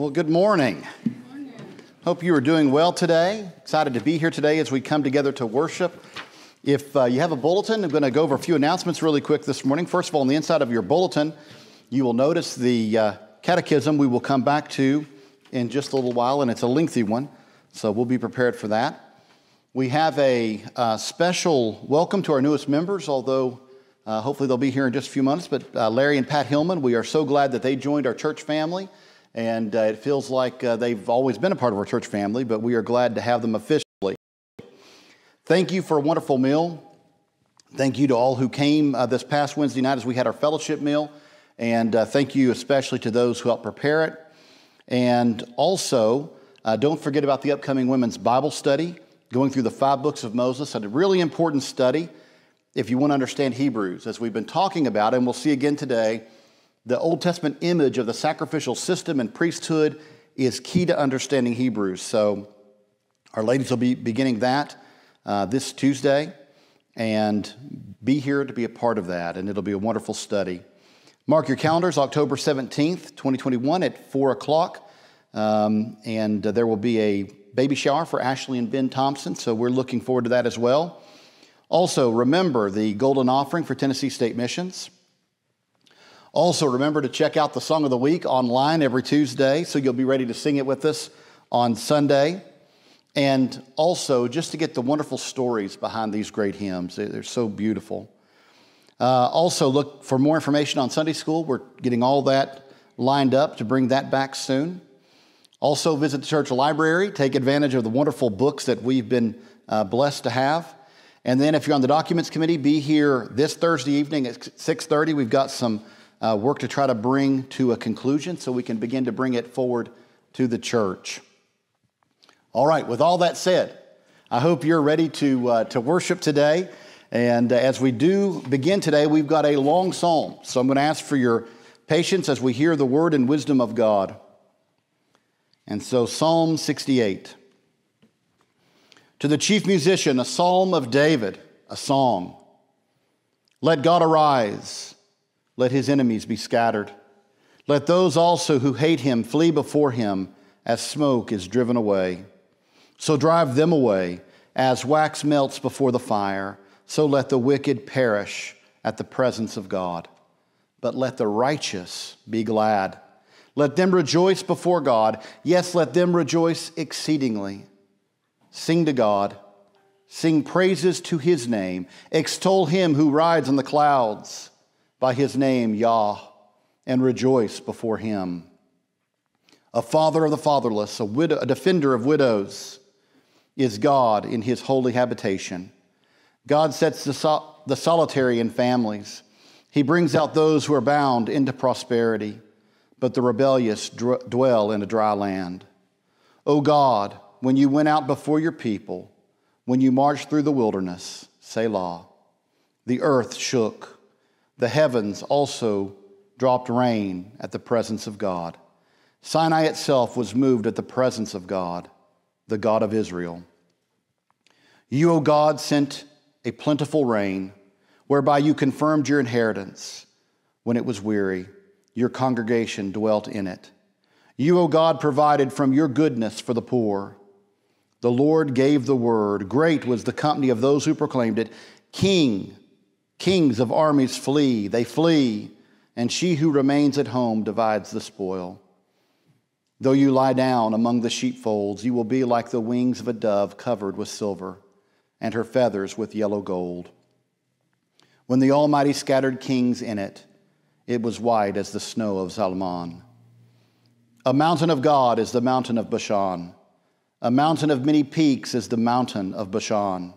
Well, good morning. good morning. Hope you are doing well today. Excited to be here today as we come together to worship. If uh, you have a bulletin, I'm going to go over a few announcements really quick this morning. First of all, on the inside of your bulletin, you will notice the uh, catechism we will come back to in just a little while, and it's a lengthy one, so we'll be prepared for that. We have a uh, special welcome to our newest members, although uh, hopefully they'll be here in just a few months. But uh, Larry and Pat Hillman, we are so glad that they joined our church family. And uh, it feels like uh, they've always been a part of our church family, but we are glad to have them officially. Thank you for a wonderful meal. Thank you to all who came uh, this past Wednesday night as we had our fellowship meal. And uh, thank you especially to those who helped prepare it. And also, uh, don't forget about the upcoming women's Bible study, going through the five books of Moses, a really important study if you want to understand Hebrews, as we've been talking about, and we'll see again today the Old Testament image of the sacrificial system and priesthood is key to understanding Hebrews. So, our ladies will be beginning that uh, this Tuesday, and be here to be a part of that, and it'll be a wonderful study. Mark your calendars, October 17th, 2021, at 4 o'clock, um, and uh, there will be a baby shower for Ashley and Ben Thompson, so we're looking forward to that as well. Also, remember the golden offering for Tennessee State Missions. Also, remember to check out the Song of the Week online every Tuesday so you'll be ready to sing it with us on Sunday. And also, just to get the wonderful stories behind these great hymns, they're so beautiful. Uh, also, look for more information on Sunday school. We're getting all that lined up to bring that back soon. Also, visit the church library, take advantage of the wonderful books that we've been uh, blessed to have. And then, if you're on the documents committee, be here this Thursday evening at 6:30. We've got some uh, work to try to bring to a conclusion so we can begin to bring it forward to the church. All right, with all that said, I hope you're ready to, uh, to worship today. And uh, as we do begin today, we've got a long psalm. So I'm going to ask for your patience as we hear the word and wisdom of God. And so, Psalm 68. To the chief musician, a psalm of David, a song. Let God arise let his enemies be scattered. Let those also who hate him flee before him as smoke is driven away. So drive them away as wax melts before the fire. So let the wicked perish at the presence of God. But let the righteous be glad. Let them rejoice before God. Yes, let them rejoice exceedingly. Sing to God. Sing praises to his name. Extol him who rides on the clouds by his name, Yah, and rejoice before him. A father of the fatherless, a, widow, a defender of widows, is God in his holy habitation. God sets the, sol- the solitary in families. He brings out those who are bound into prosperity, but the rebellious dr- dwell in a dry land. O God, when you went out before your people, when you marched through the wilderness, Selah, the earth shook the heavens also dropped rain at the presence of God. Sinai itself was moved at the presence of God, the God of Israel. You, O God, sent a plentiful rain, whereby you confirmed your inheritance when it was weary. Your congregation dwelt in it. You, O God, provided from your goodness for the poor. The Lord gave the word. Great was the company of those who proclaimed it. King Kings of armies flee, they flee, and she who remains at home divides the spoil. Though you lie down among the sheepfolds, you will be like the wings of a dove covered with silver, and her feathers with yellow gold. When the Almighty scattered kings in it, it was white as the snow of Zalman. A mountain of God is the mountain of Bashan. A mountain of many peaks is the mountain of Bashan.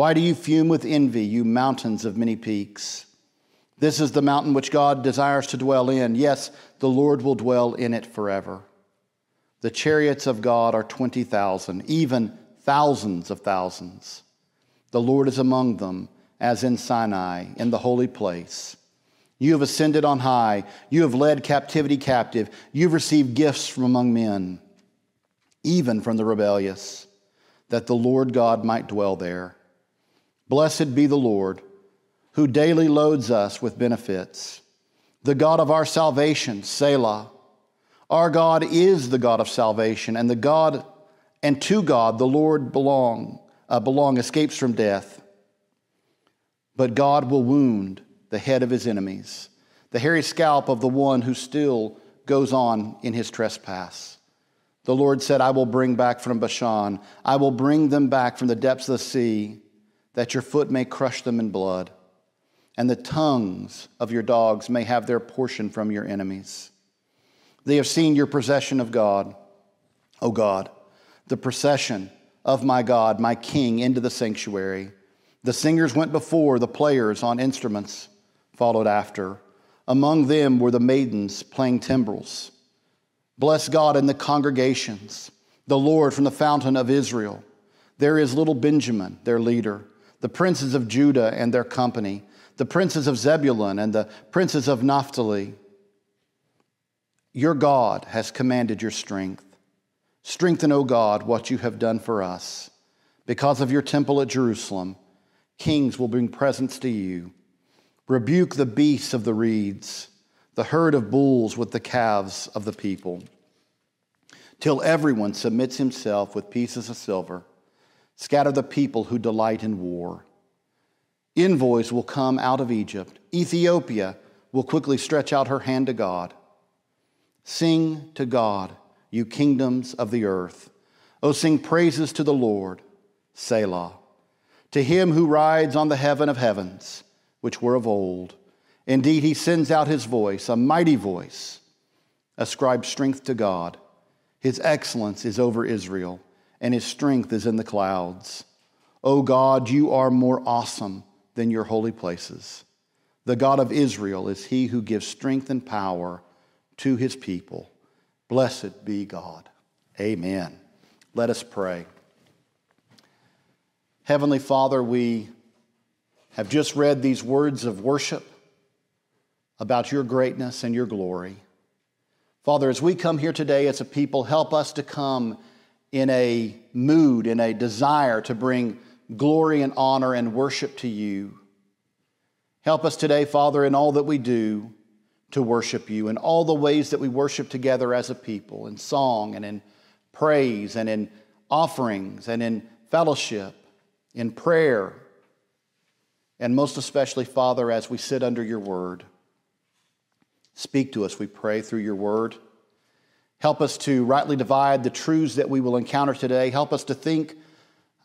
Why do you fume with envy, you mountains of many peaks? This is the mountain which God desires to dwell in. Yes, the Lord will dwell in it forever. The chariots of God are 20,000, even thousands of thousands. The Lord is among them, as in Sinai, in the holy place. You have ascended on high. You have led captivity captive. You've received gifts from among men, even from the rebellious, that the Lord God might dwell there. Blessed be the Lord, who daily loads us with benefits, the God of our salvation, Selah. Our God is the God of salvation, and the God and to God the Lord belong, uh, belong escapes from death. But God will wound the head of his enemies, the hairy scalp of the one who still goes on in his trespass. The Lord said, I will bring back from Bashan, I will bring them back from the depths of the sea that your foot may crush them in blood, and the tongues of your dogs may have their portion from your enemies. They have seen your procession of God, O God, the procession of my God, my King, into the sanctuary. The singers went before, the players on instruments followed after. Among them were the maidens playing timbrels. Bless God in the congregations, the Lord from the fountain of Israel. There is little Benjamin, their leader the princes of Judah and their company, the princes of Zebulun and the princes of Naphtali. Your God has commanded your strength. Strengthen, O God, what you have done for us. Because of your temple at Jerusalem, kings will bring presents to you. Rebuke the beasts of the reeds, the herd of bulls with the calves of the people, till everyone submits himself with pieces of silver Scatter the people who delight in war. Envoys will come out of Egypt. Ethiopia will quickly stretch out her hand to God. Sing to God, you kingdoms of the earth. O sing praises to the Lord, Selah. To him who rides on the heaven of heavens, which were of old. Indeed, he sends out his voice, a mighty voice. Ascribe strength to God. His excellence is over Israel and his strength is in the clouds. O oh God, you are more awesome than your holy places. The God of Israel is he who gives strength and power to his people. Blessed be God. Amen. Let us pray. Heavenly Father, we have just read these words of worship about your greatness and your glory. Father, as we come here today as a people, help us to come in a mood, in a desire to bring glory and honor and worship to you. Help us today, Father, in all that we do to worship you, in all the ways that we worship together as a people, in song and in praise and in offerings and in fellowship, in prayer, and most especially, Father, as we sit under your word. Speak to us, we pray, through your word. Help us to rightly divide the truths that we will encounter today. Help us to think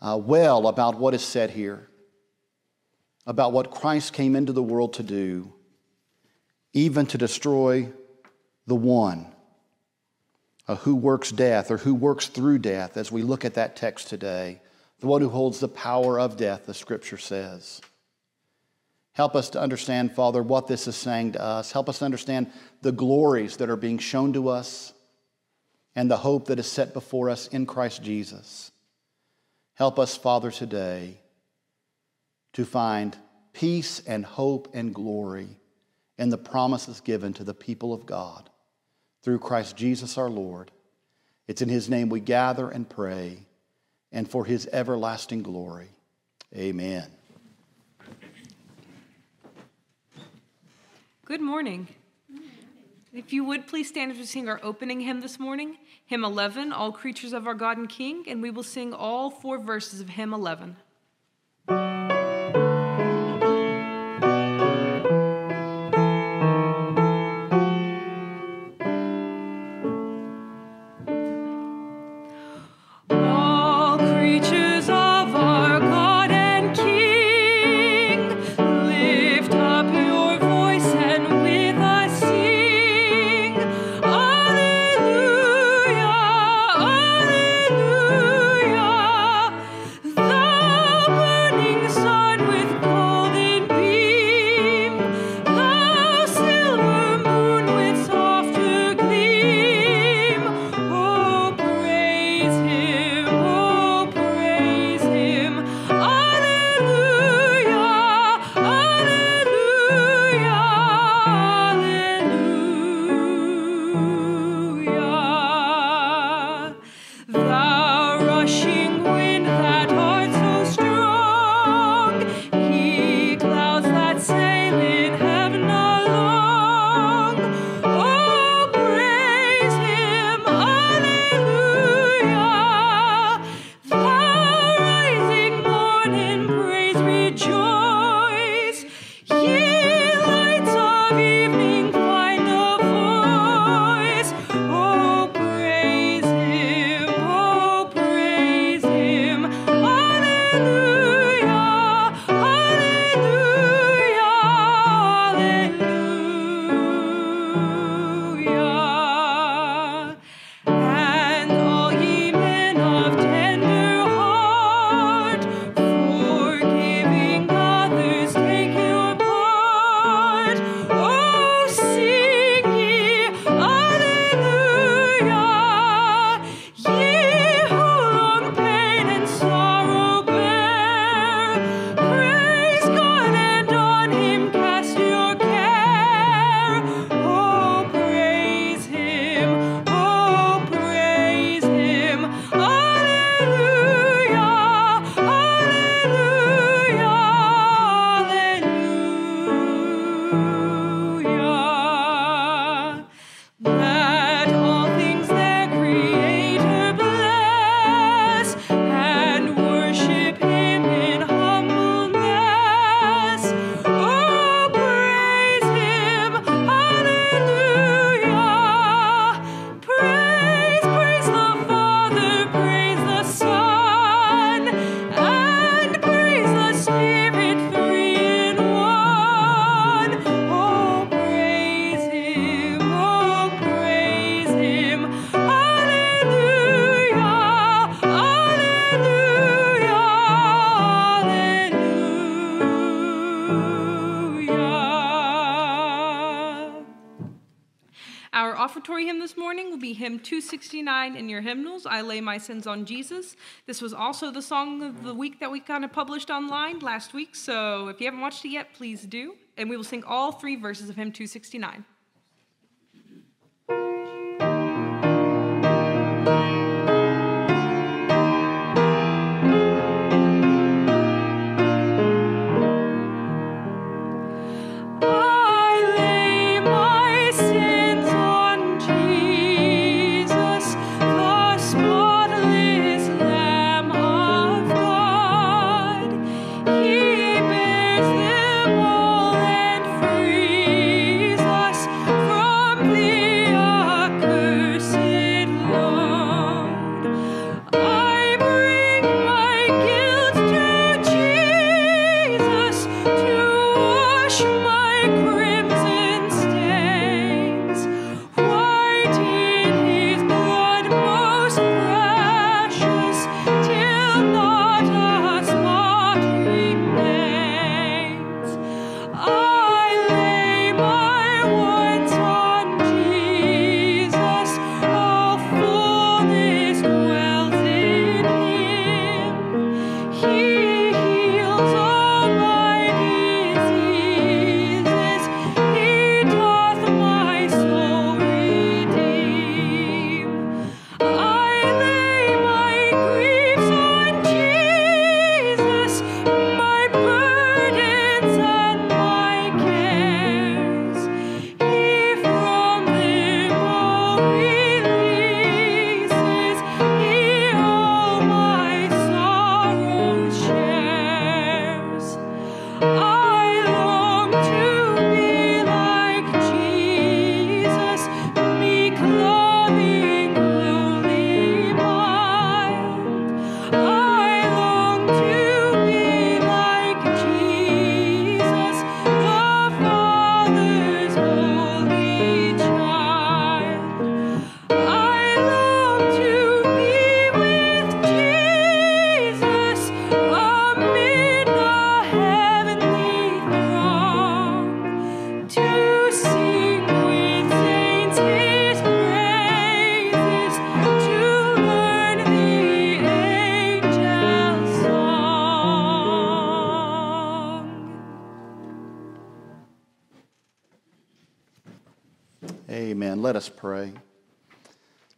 uh, well about what is said here, about what Christ came into the world to do, even to destroy the one uh, who works death or who works through death as we look at that text today, the one who holds the power of death, the scripture says. Help us to understand, Father, what this is saying to us. Help us to understand the glories that are being shown to us and the hope that is set before us in Christ Jesus. Help us, Father, today to find peace and hope and glory in the promises given to the people of God through Christ Jesus our Lord. It's in his name we gather and pray, and for his everlasting glory. Amen. Good morning. If you would please stand as we sing our opening hymn this morning, hymn 11, All Creatures of Our God and King, and we will sing all four verses of hymn 11. be hymn 269 in your hymnals, I Lay My Sins on Jesus. This was also the song of the week that we kind of published online last week, so if you haven't watched it yet, please do. And we will sing all three verses of hymn 269.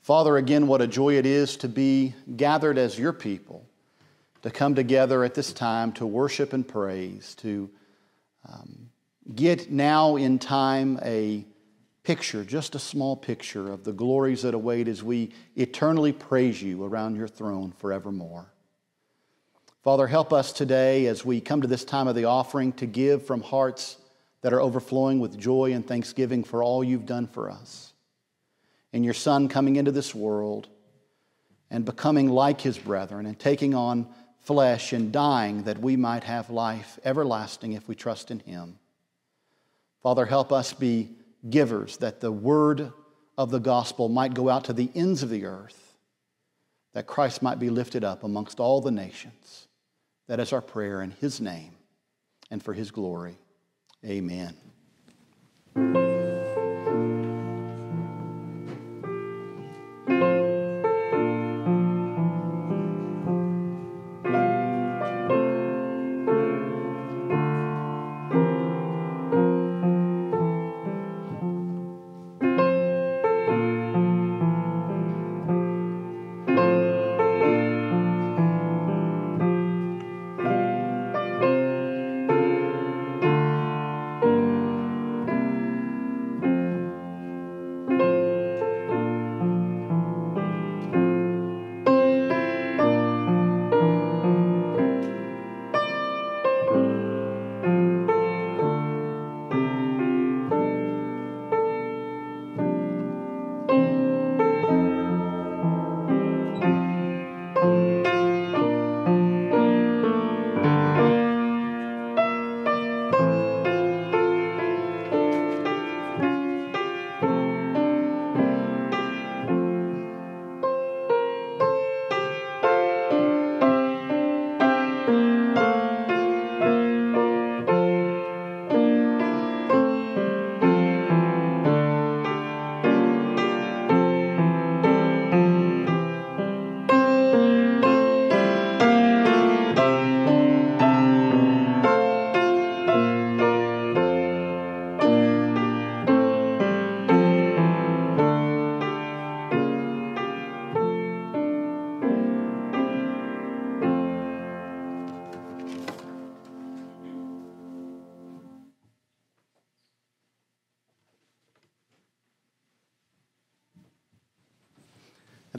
Father, again, what a joy it is to be gathered as your people, to come together at this time to worship and praise, to um, get now in time a picture, just a small picture of the glories that await as we eternally praise you around your throne forevermore. Father, help us today as we come to this time of the offering to give from hearts that are overflowing with joy and thanksgiving for all you've done for us in your Son coming into this world and becoming like his brethren and taking on flesh and dying that we might have life everlasting if we trust in him. Father, help us be givers that the word of the gospel might go out to the ends of the earth, that Christ might be lifted up amongst all the nations. That is our prayer in his name and for his glory. Amen.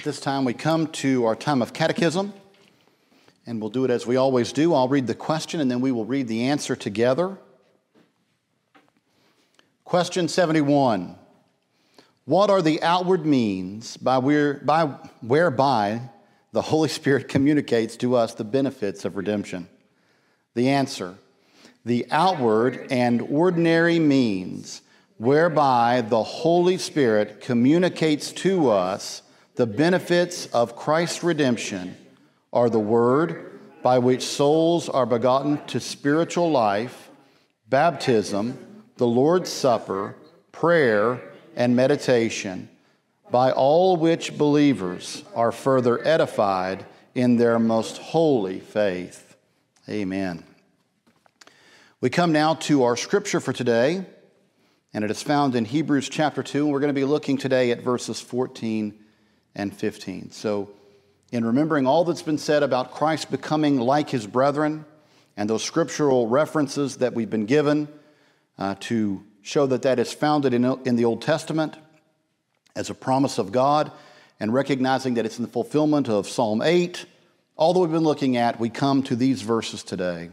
this time we come to our time of catechism, and we'll do it as we always do. I'll read the question, and then we will read the answer together. Question 71 What are the outward means by, where, by whereby the Holy Spirit communicates to us the benefits of redemption? The answer the outward and ordinary means whereby the Holy Spirit communicates to us the benefits of Christ's redemption are the word by which souls are begotten to spiritual life, baptism, the Lord's Supper, prayer, and meditation, by all which believers are further edified in their most holy faith. Amen. We come now to our scripture for today, and it is found in Hebrews chapter 2, and we're going to be looking today at verses 14 and 15. So, in remembering all that's been said about Christ becoming like his brethren and those scriptural references that we've been given uh, to show that that is founded in, in the Old Testament as a promise of God, and recognizing that it's in the fulfillment of Psalm 8, all that we've been looking at, we come to these verses today.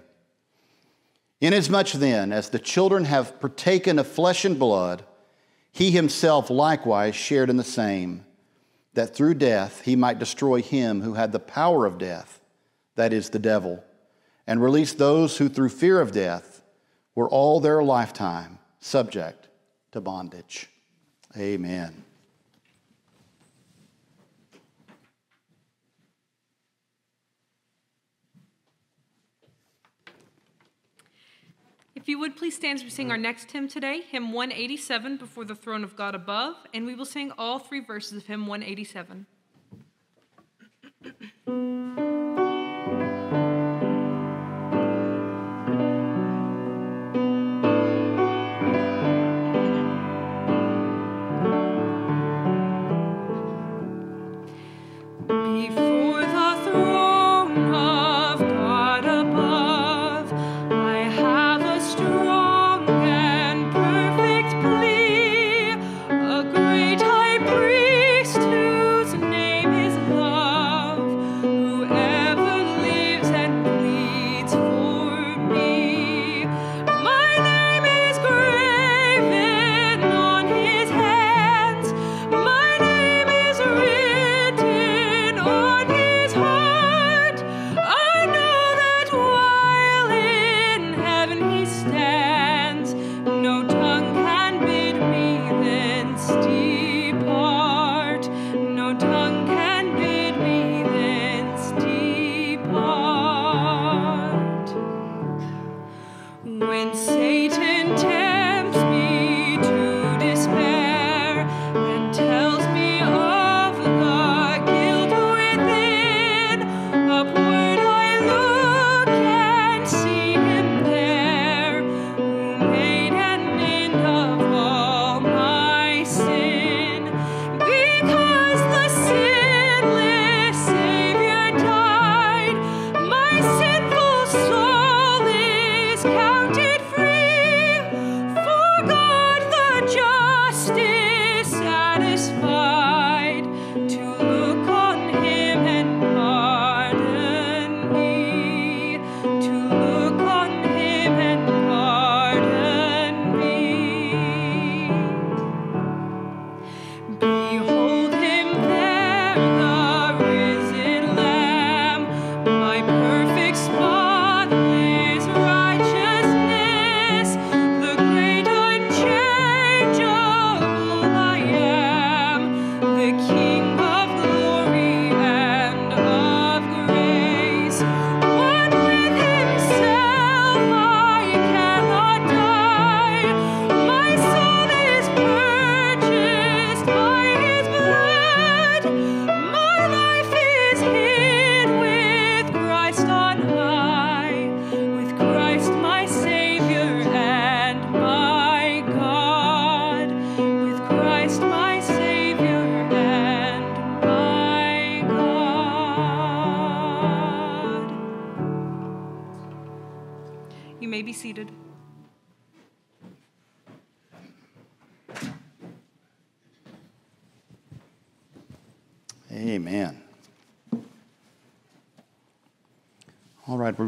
Inasmuch then as the children have partaken of flesh and blood, he himself likewise shared in the same that through death he might destroy him who had the power of death, that is, the devil, and release those who through fear of death were all their lifetime subject to bondage. Amen. If you would please stand as we sing our next hymn today, hymn 187, Before the Throne of God Above, and we will sing all three verses of hymn 187.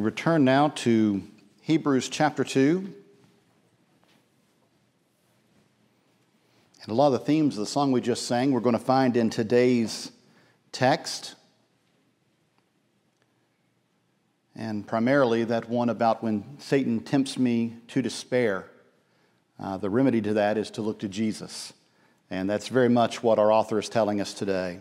return now to Hebrews chapter 2. And a lot of the themes of the song we just sang we're going to find in today's text. And primarily that one about when Satan tempts me to despair. Uh, the remedy to that is to look to Jesus. And that's very much what our author is telling us today.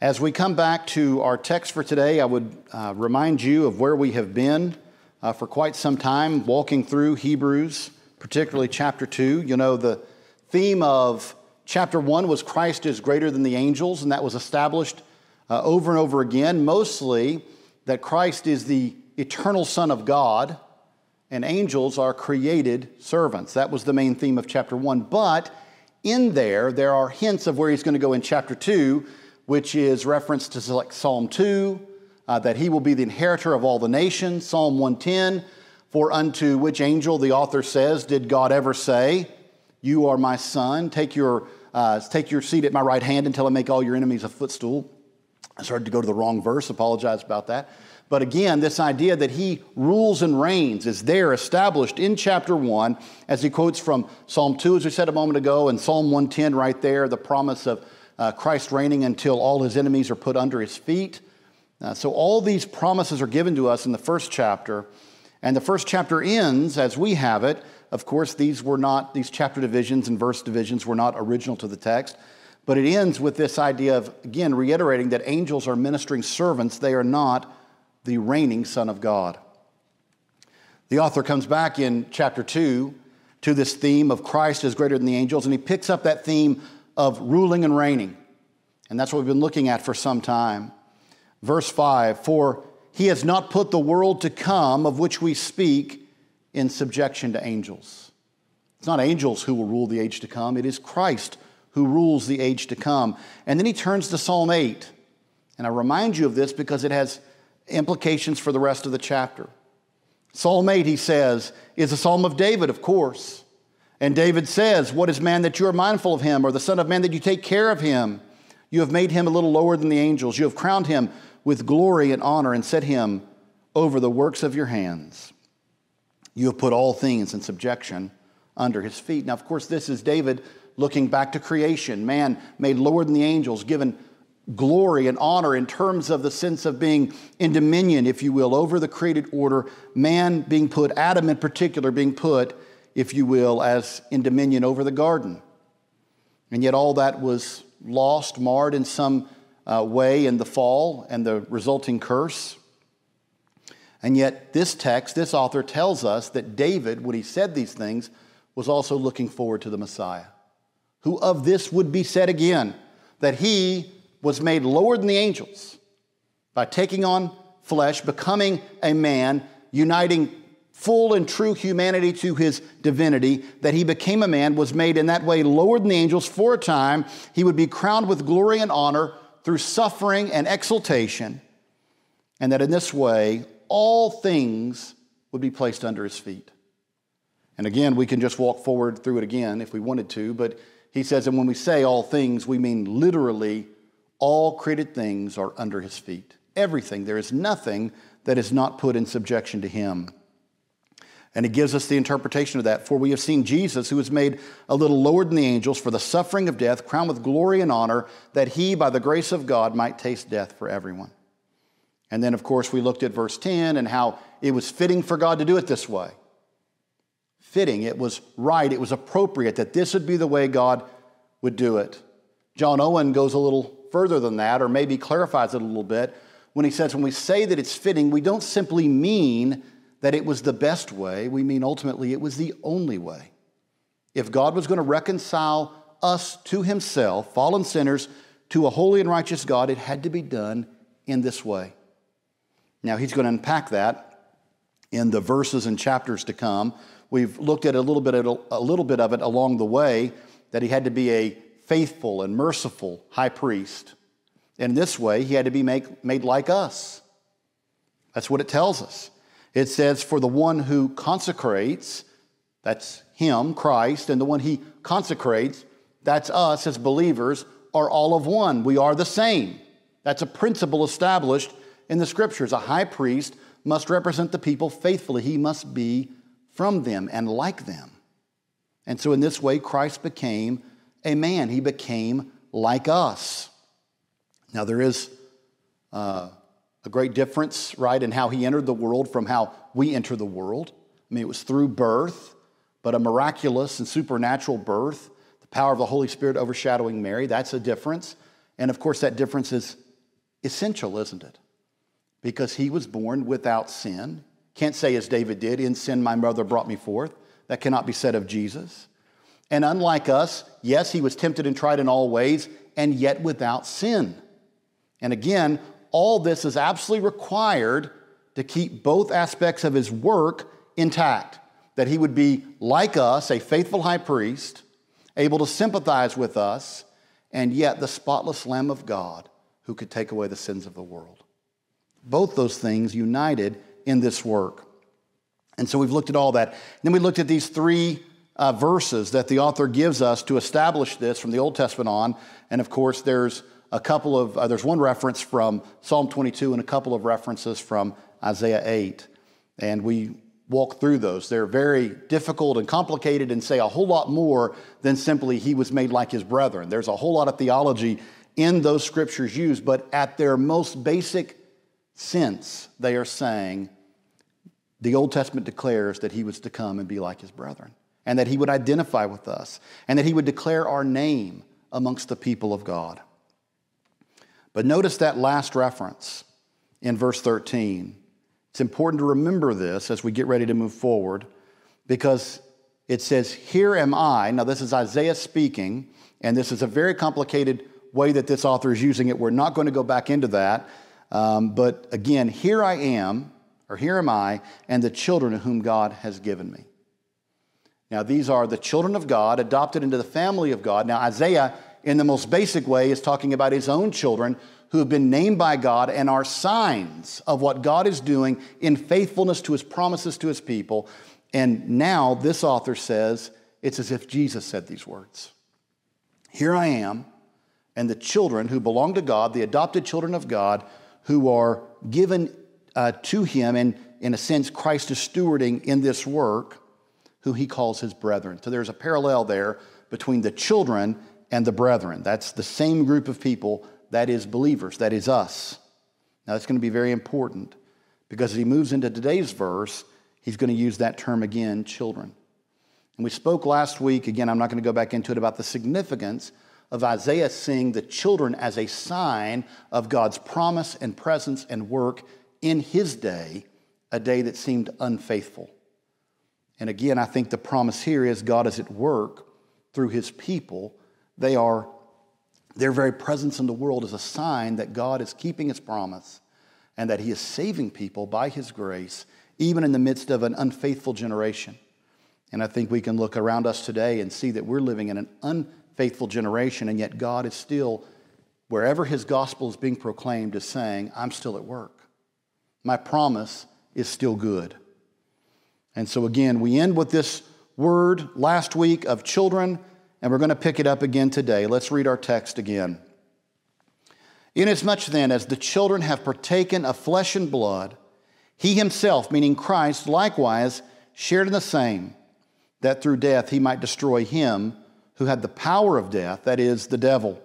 As we come back to our text for today, I would uh, remind you of where we have been uh, for quite some time, walking through Hebrews, particularly chapter 2. You know, the theme of chapter 1 was Christ is greater than the angels, and that was established uh, over and over again, mostly that Christ is the eternal Son of God and angels are created servants. That was the main theme of chapter 1. But in there, there are hints of where he's going to go in chapter 2 which is reference to like Psalm 2, uh, that he will be the inheritor of all the nations, Psalm 110, for unto which angel the author says, Did God ever say, You are my son, take your, uh, take your seat at my right hand until I make all your enemies a footstool? I started to go to the wrong verse, apologize about that. But again, this idea that he rules and reigns is there established in chapter 1 as he quotes from Psalm 2, as we said a moment ago, and Psalm 110 right there, the promise of uh, Christ reigning until all his enemies are put under his feet. Uh, so, all these promises are given to us in the first chapter. And the first chapter ends as we have it. Of course, these were not, these chapter divisions and verse divisions were not original to the text. But it ends with this idea of, again, reiterating that angels are ministering servants, they are not the reigning Son of God. The author comes back in chapter 2 to this theme of Christ is greater than the angels, and he picks up that theme of ruling and reigning. And that's what we've been looking at for some time. Verse 5 For he has not put the world to come, of which we speak, in subjection to angels. It's not angels who will rule the age to come, it is Christ who rules the age to come. And then he turns to Psalm 8. And I remind you of this because it has implications for the rest of the chapter. Psalm 8, he says, is a psalm of David, of course. And David says, What is man that you are mindful of him, or the Son of Man that you take care of him? You have made him a little lower than the angels. You have crowned him with glory and honor and set him over the works of your hands. You have put all things in subjection under his feet. Now, of course, this is David looking back to creation. Man made lower than the angels, given glory and honor in terms of the sense of being in dominion, if you will, over the created order. Man being put, Adam in particular, being put if you will, as in dominion over the garden. And yet, all that was lost, marred in some uh, way in the fall and the resulting curse. And yet, this text, this author tells us that David, when he said these things, was also looking forward to the Messiah, who of this would be said again, that he was made lower than the angels by taking on flesh, becoming a man, uniting full and true humanity to his divinity, that he became a man, was made in that way lower than the angels for a time. He would be crowned with glory and honor through suffering and exaltation, and that in this way all things would be placed under his feet. And again, we can just walk forward through it again if we wanted to, but he says, and when we say all things, we mean literally all created things are under his feet. Everything. There is nothing that is not put in subjection to him. And it gives us the interpretation of that. For we have seen Jesus, who was made a little lower than the angels for the suffering of death, crowned with glory and honor, that he, by the grace of God, might taste death for everyone. And then, of course, we looked at verse 10 and how it was fitting for God to do it this way. Fitting, it was right, it was appropriate that this would be the way God would do it. John Owen goes a little further than that, or maybe clarifies it a little bit, when he says, when we say that it's fitting, we don't simply mean that it was the best way, we mean ultimately it was the only way. If God was going to reconcile us to himself, fallen sinners, to a holy and righteous God, it had to be done in this way. Now, he's going to unpack that in the verses and chapters to come. We've looked at a little bit, a little bit of it along the way that he had to be a faithful and merciful high priest. In this way, he had to be make, made like us. That's what it tells us. It says, For the one who consecrates, that's him, Christ, and the one he consecrates, that's us as believers, are all of one. We are the same. That's a principle established in the scriptures. A high priest must represent the people faithfully, he must be from them and like them. And so, in this way, Christ became a man, he became like us. Now, there is uh, a great difference, right, in how he entered the world from how we enter the world. I mean, it was through birth, but a miraculous and supernatural birth, the power of the Holy Spirit overshadowing Mary, that's a difference. And of course, that difference is essential, isn't it? Because he was born without sin. Can't say, as David did, in sin my mother brought me forth. That cannot be said of Jesus. And unlike us, yes, he was tempted and tried in all ways, and yet without sin. And again, all this is absolutely required to keep both aspects of his work intact. That he would be like us, a faithful high priest, able to sympathize with us, and yet the spotless Lamb of God who could take away the sins of the world. Both those things united in this work. And so we've looked at all that. And then we looked at these three uh, verses that the author gives us to establish this from the Old Testament on. And of course, there's a couple of, uh, there's one reference from Psalm 22 and a couple of references from Isaiah 8. And we walk through those. They're very difficult and complicated and say a whole lot more than simply he was made like his brethren. There's a whole lot of theology in those scriptures used, but at their most basic sense, they are saying the Old Testament declares that he was to come and be like his brethren, and that he would identify with us, and that he would declare our name amongst the people of God. But notice that last reference in verse 13. It's important to remember this as we get ready to move forward because it says, Here am I. Now, this is Isaiah speaking, and this is a very complicated way that this author is using it. We're not going to go back into that. Um, but again, here I am, or here am I, and the children whom God has given me. Now, these are the children of God adopted into the family of God. Now, Isaiah in the most basic way, is talking about his own children who have been named by God and are signs of what God is doing in faithfulness to his promises to his people. And now this author says it's as if Jesus said these words Here I am, and the children who belong to God, the adopted children of God, who are given uh, to him, and in a sense, Christ is stewarding in this work, who he calls his brethren. So there's a parallel there between the children and the brethren. That's the same group of people that is believers, that is us. Now, that's going to be very important because as he moves into today's verse, he's going to use that term again, children. And we spoke last week, again, I'm not going to go back into it, about the significance of Isaiah seeing the children as a sign of God's promise and presence and work in his day, a day that seemed unfaithful. And again, I think the promise here is God is at work through his people they are, their very presence in the world is a sign that God is keeping his promise and that he is saving people by his grace, even in the midst of an unfaithful generation. And I think we can look around us today and see that we're living in an unfaithful generation, and yet God is still, wherever his gospel is being proclaimed, is saying, I'm still at work. My promise is still good. And so, again, we end with this word last week of children and we're going to pick it up again today. Let's read our text again. Inasmuch then as the children have partaken of flesh and blood, he himself, meaning Christ, likewise shared in the same, that through death he might destroy him who had the power of death, that is, the devil,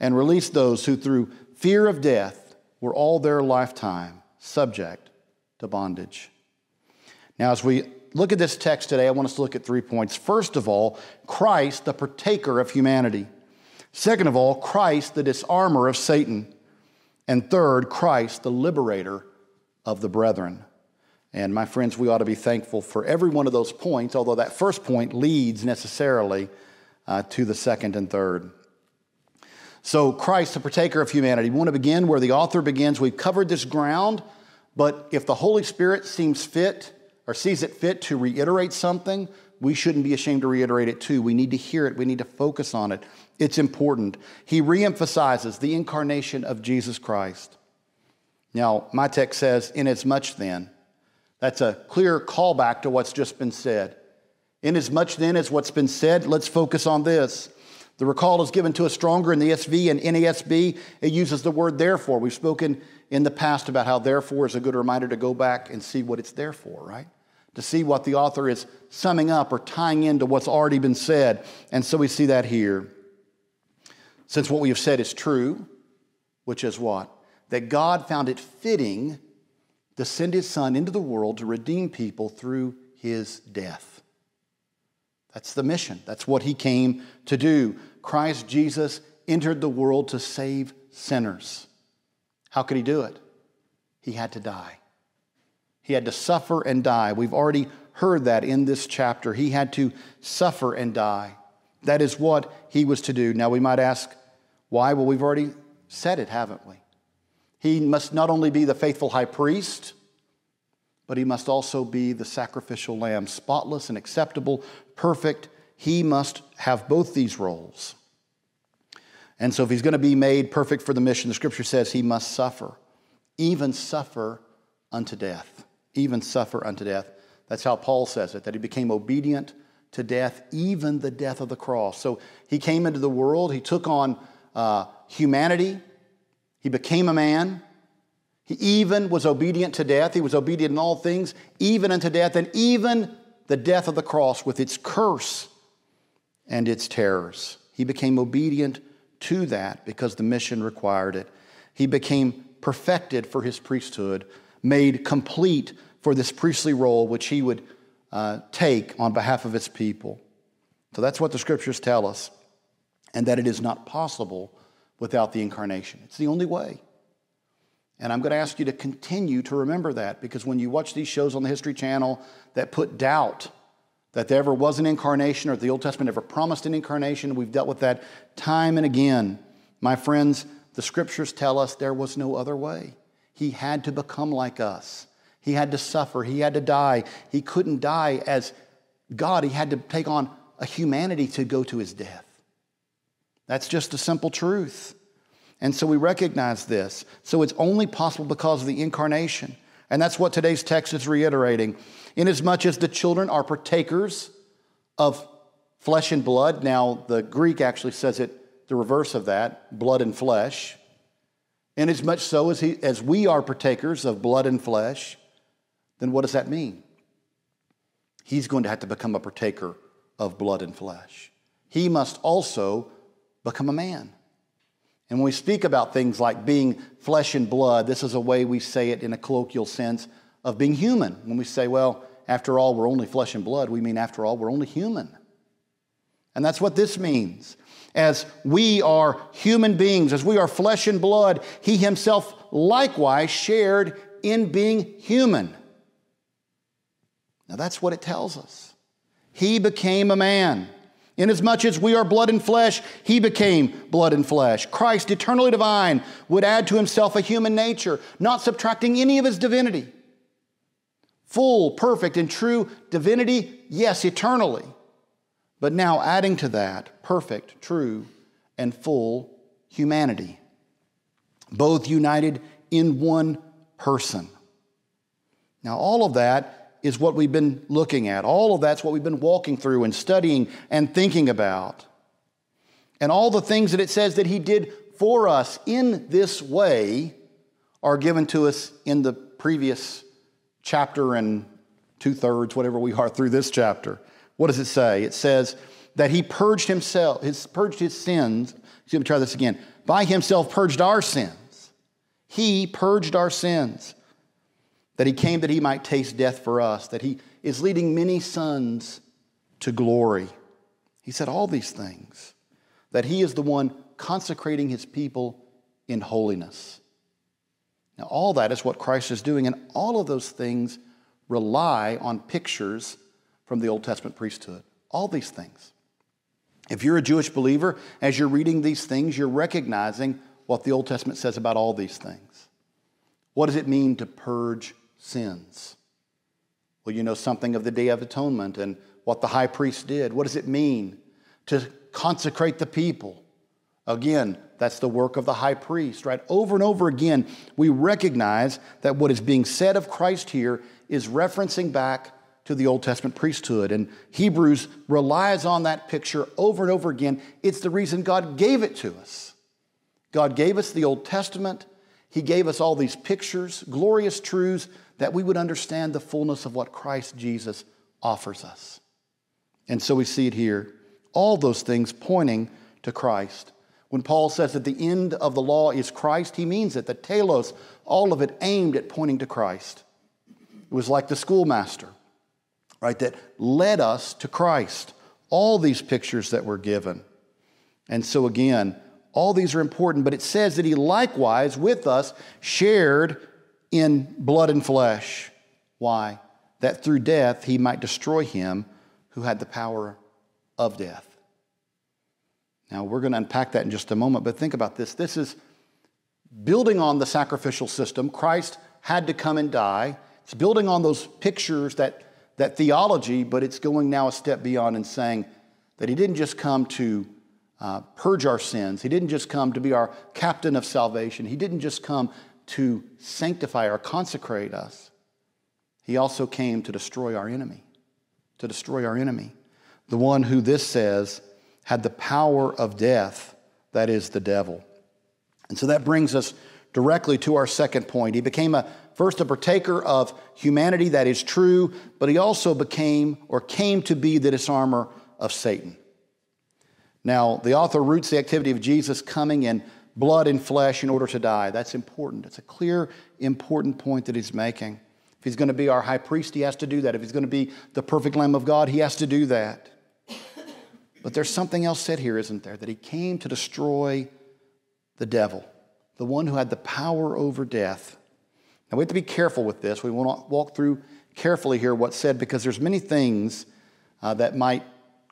and release those who through fear of death were all their lifetime subject to bondage. Now, as we look at this text today, I want us to look at three points. First of all, Christ, the partaker of humanity. Second of all, Christ, the disarmer of Satan. And third, Christ, the liberator of the brethren. And my friends, we ought to be thankful for every one of those points, although that first point leads necessarily uh, to the second and third. So, Christ, the partaker of humanity. We want to begin where the author begins. We've covered this ground, but if the Holy Spirit seems fit, or sees it fit to reiterate something, we shouldn't be ashamed to reiterate it too. We need to hear it, we need to focus on it. It's important. He reemphasizes the incarnation of Jesus Christ. Now, my text says, inasmuch then, that's a clear callback to what's just been said. Inasmuch then as what's been said, let's focus on this. The recall is given to us stronger in the SV and NASB. It uses the word therefore. We've spoken in the past about how therefore is a good reminder to go back and see what it's there for, right? to see what the author is summing up or tying into what's already been said. And so we see that here. Since what we have said is true, which is what? That God found it fitting to send his son into the world to redeem people through his death. That's the mission. That's what he came to do. Christ Jesus entered the world to save sinners. How could he do it? He had to die. He had to suffer and die. We've already heard that in this chapter. He had to suffer and die. That is what he was to do. Now we might ask, why? Well, we've already said it, haven't we? He must not only be the faithful high priest, but he must also be the sacrificial lamb, spotless and acceptable, perfect. He must have both these roles. And so, if he's going to be made perfect for the mission, the scripture says he must suffer, even suffer unto death even suffer unto death. That's how Paul says it, that he became obedient to death, even the death of the cross. So he came into the world, he took on uh, humanity, he became a man. He even was obedient to death. He was obedient in all things, even unto death, and even the death of the cross with its curse and its terrors. He became obedient to that because the mission required it. He became perfected for his priesthood, made complete for this priestly role which he would uh, take on behalf of his people. So that's what the scriptures tell us, and that it is not possible without the incarnation. It's the only way. And I'm going to ask you to continue to remember that because when you watch these shows on the History Channel that put doubt that there ever was an incarnation or the Old Testament ever promised an incarnation, we've dealt with that time and again. My friends, the scriptures tell us there was no other way. He had to become like us. He had to suffer. He had to die. He couldn't die as God. He had to take on a humanity to go to his death. That's just a simple truth. And so we recognize this. So it's only possible because of the incarnation. And that's what today's text is reiterating. Inasmuch as the children are partakers of flesh and blood, now the Greek actually says it the reverse of that blood and flesh. Inasmuch so as, he, as we are partakers of blood and flesh, then what does that mean? He's going to have to become a partaker of blood and flesh. He must also become a man. And when we speak about things like being flesh and blood, this is a way we say it in a colloquial sense of being human. When we say, well, after all, we're only flesh and blood, we mean, after all, we're only human. And that's what this means. As we are human beings, as we are flesh and blood, he himself likewise shared in being human. Now that's what it tells us. He became a man. Inasmuch as we are blood and flesh, he became blood and flesh. Christ, eternally divine, would add to himself a human nature, not subtracting any of his divinity. Full, perfect, and true divinity, yes, eternally. But now adding to that perfect, true, and full humanity. Both united in one person. Now, all of that is what we've been looking at. All of that's what we've been walking through and studying and thinking about. And all the things that it says that He did for us in this way are given to us in the previous chapter and two thirds, whatever we are through this chapter. What does it say? It says that He purged Himself, His purged His sins. Let me try this again. By Himself purged our sins. He purged our sins that he came that he might taste death for us, that he is leading many sons to glory. He said all these things, that he is the one consecrating his people in holiness. Now, all that is what Christ is doing, and all of those things rely on pictures from the Old Testament priesthood. All these things. If you're a Jewish believer, as you're reading these things, you're recognizing what the Old Testament says about all these things. What does it mean to purge sins. Well, you know something of the Day of Atonement and what the high priest did. What does it mean to consecrate the people? Again, that's the work of the high priest, right? Over and over again, we recognize that what is being said of Christ here is referencing back to the Old Testament priesthood. And Hebrews relies on that picture over and over again. It's the reason God gave it to us. God gave us the Old Testament, He gave us all these pictures, glorious truths that we would understand the fullness of what Christ Jesus offers us. And so we see it here, all those things pointing to Christ. When Paul says that the end of the law is Christ, he means it. The telos, all of it aimed at pointing to Christ. It was like the schoolmaster, right, that led us to Christ. All these pictures that were given. And so, again, all these are important, but it says that he likewise with us shared in blood and flesh. Why? That through death he might destroy him who had the power of death. Now, we're going to unpack that in just a moment, but think about this. This is building on the sacrificial system. Christ had to come and die. It's building on those pictures, that, that theology, but it's going now a step beyond and saying that He didn't just come to uh, purge our sins, He didn't just come to be our captain of salvation, He didn't just come to sanctify or consecrate us, he also came to destroy our enemy, to destroy our enemy. The one who this says had the power of death, that is the devil. And so that brings us directly to our second point. He became a first a partaker of humanity that is true, but he also became or came to be the disarmer of Satan. Now, the author roots the activity of Jesus coming in blood and flesh in order to die. That's important. It's a clear, important point that he's making. If he's going to be our high priest, he has to do that. If he's going to be the perfect Lamb of God, he has to do that. But there's something else said here, isn't there? That he came to destroy the devil, the one who had the power over death. Now we have to be careful with this. We want to walk through carefully here what's said because there's many things uh, that might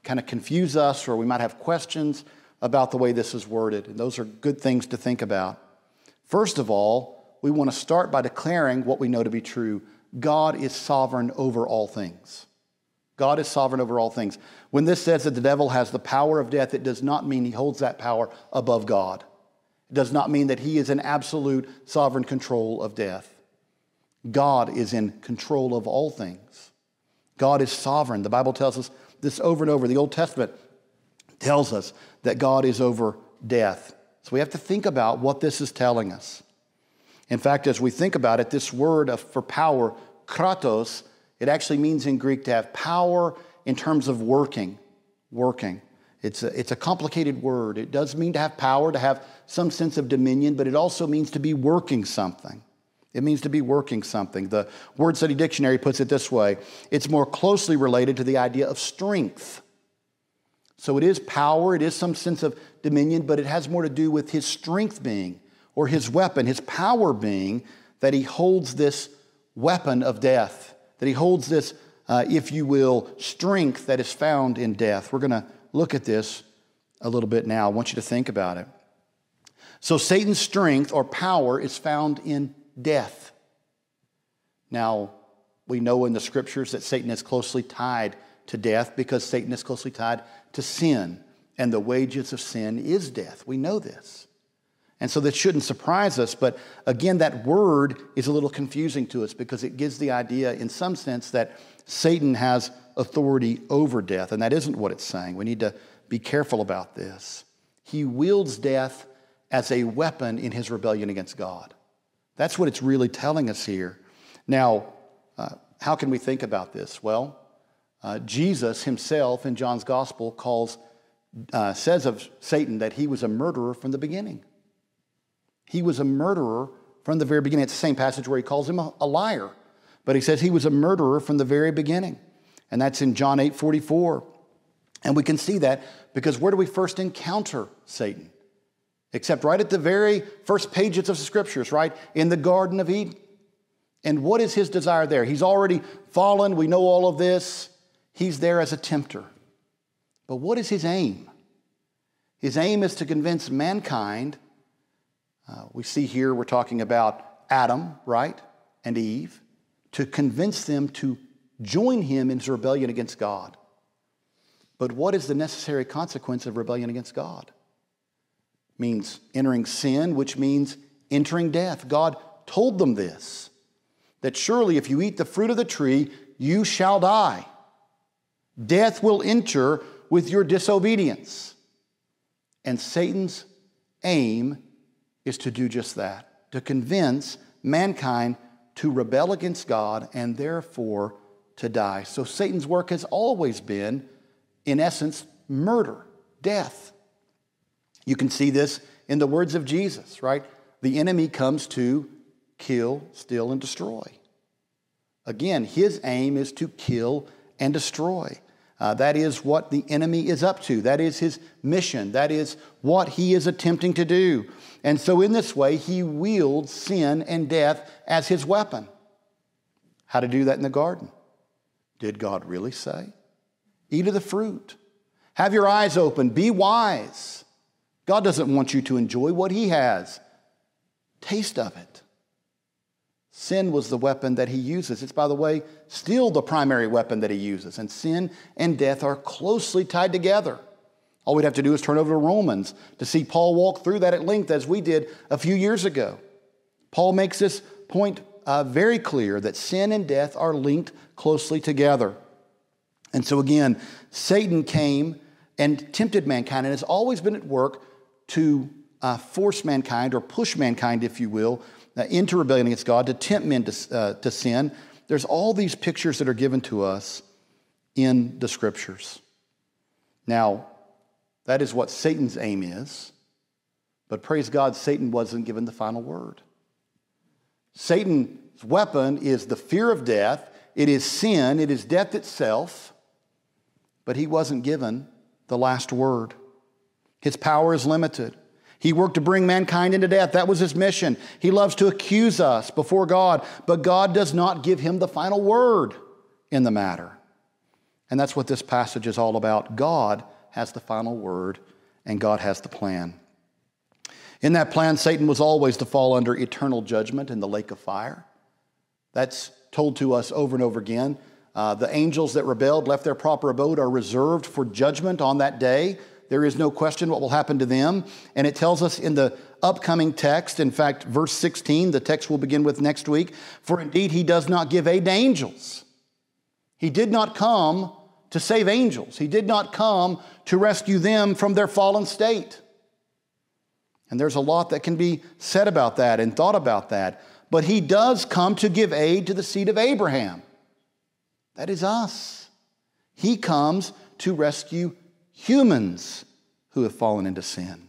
kind of confuse us or we might have questions about the way this is worded. And those are good things to think about. First of all, we want to start by declaring what we know to be true God is sovereign over all things. God is sovereign over all things. When this says that the devil has the power of death, it does not mean he holds that power above God. It does not mean that he is in absolute sovereign control of death. God is in control of all things. God is sovereign. The Bible tells us this over and over. The Old Testament tells us that God is over death. So we have to think about what this is telling us. In fact, as we think about it, this word for power, kratos, it actually means in Greek to have power in terms of working. Working. It's a, it's a complicated word. It does mean to have power, to have some sense of dominion, but it also means to be working something. It means to be working something. The Word Study Dictionary puts it this way it's more closely related to the idea of strength so it is power, it is some sense of dominion, but it has more to do with his strength being or his weapon, his power being that he holds this weapon of death, that he holds this, uh, if you will, strength that is found in death. We're going to look at this a little bit now. I want you to think about it. So Satan's strength or power is found in death. Now, we know in the scriptures that Satan is closely tied to death because Satan is closely tied to sin. And the wages of sin is death. We know this. And so that shouldn't surprise us. But again, that word is a little confusing to us because it gives the idea, in some sense, that Satan has authority over death. And that isn't what it's saying. We need to be careful about this. He wields death as a weapon in his rebellion against God. That's what it's really telling us here. Now, uh, how can we think about this? Well, uh, Jesus himself in John's gospel calls, uh, says of Satan that he was a murderer from the beginning. He was a murderer from the very beginning. It's the same passage where he calls him a, a liar, but he says he was a murderer from the very beginning. And that's in John 8 44. And we can see that because where do we first encounter Satan? Except right at the very first pages of the scriptures, right? In the Garden of Eden. And what is his desire there? He's already fallen. We know all of this. He's there as a tempter. But what is his aim? His aim is to convince mankind. Uh, we see here we're talking about Adam, right, and Eve, to convince them to join him in his rebellion against God. But what is the necessary consequence of rebellion against God? It means entering sin, which means entering death. God told them this that surely if you eat the fruit of the tree, you shall die. Death will enter with your disobedience. And Satan's aim is to do just that, to convince mankind to rebel against God and therefore to die. So Satan's work has always been, in essence, murder, death. You can see this in the words of Jesus, right? The enemy comes to kill, steal, and destroy. Again, his aim is to kill and destroy. Uh, that is what the enemy is up to. That is his mission. That is what he is attempting to do. And so, in this way, he wields sin and death as his weapon. How to do that in the garden? Did God really say? Eat of the fruit. Have your eyes open. Be wise. God doesn't want you to enjoy what he has. Taste of it. Sin was the weapon that he uses. It's, by the way, still the primary weapon that he uses. And sin and death are closely tied together. All we'd have to do is turn over to Romans to see Paul walk through that at length as we did a few years ago. Paul makes this point uh, very clear that sin and death are linked closely together. And so, again, Satan came and tempted mankind and has always been at work to uh, force mankind or push mankind, if you will, into rebellion against God, to tempt men to, uh, to sin. There's all these pictures that are given to us in the scriptures. Now, that is what Satan's aim is, but praise God, Satan wasn't given the final word. Satan's weapon is the fear of death, it is sin, it is death itself, but he wasn't given the last word. His power is limited. He worked to bring mankind into death. That was his mission. He loves to accuse us before God, but God does not give him the final word in the matter. And that's what this passage is all about. God has the final word, and God has the plan. In that plan, Satan was always to fall under eternal judgment in the lake of fire. That's told to us over and over again. Uh, the angels that rebelled, left their proper abode, are reserved for judgment on that day there is no question what will happen to them. And it tells us in the upcoming text, in fact, verse 16, the text we'll begin with next week For indeed, he does not give aid to angels. He did not come to save angels, he did not come to rescue them from their fallen state. And there's a lot that can be said about that and thought about that. But he does come to give aid to the seed of Abraham. That is us. He comes to rescue humans who have fallen into sin.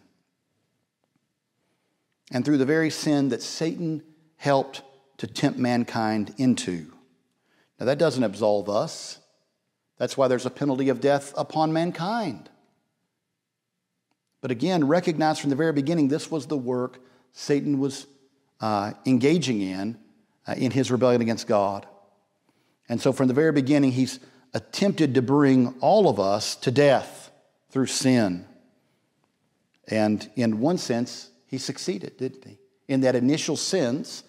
And through the very sin that Satan helped to tempt mankind into. Now, that doesn't absolve us. That's why there's a penalty of death upon mankind. But again, recognize from the very beginning this was the work Satan was uh, engaging in uh, in his rebellion against God. And so, from the very beginning, he's attempted to bring all of us to death through sin. And in one sense, he succeeded, didn't he? In that initial sins,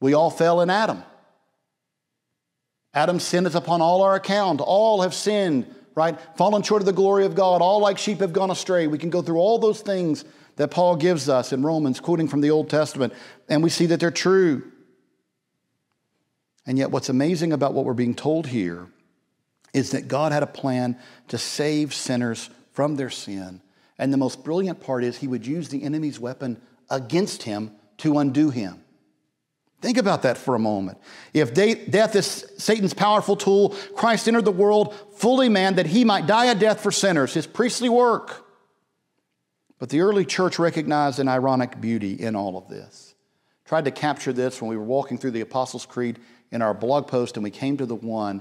we all fell in Adam. Adam sinneth upon all our account. All have sinned, right? Fallen short of the glory of God. All like sheep have gone astray. We can go through all those things that Paul gives us in Romans, quoting from the Old Testament, and we see that they're true. And yet, what's amazing about what we're being told here is that God had a plan to save sinners from their sin. And the most brilliant part is he would use the enemy's weapon against him to undo him. Think about that for a moment. If death is Satan's powerful tool, Christ entered the world fully man that he might die a death for sinners, his priestly work. But the early church recognized an ironic beauty in all of this. Tried to capture this when we were walking through the Apostles' Creed in our blog post, and we came to the one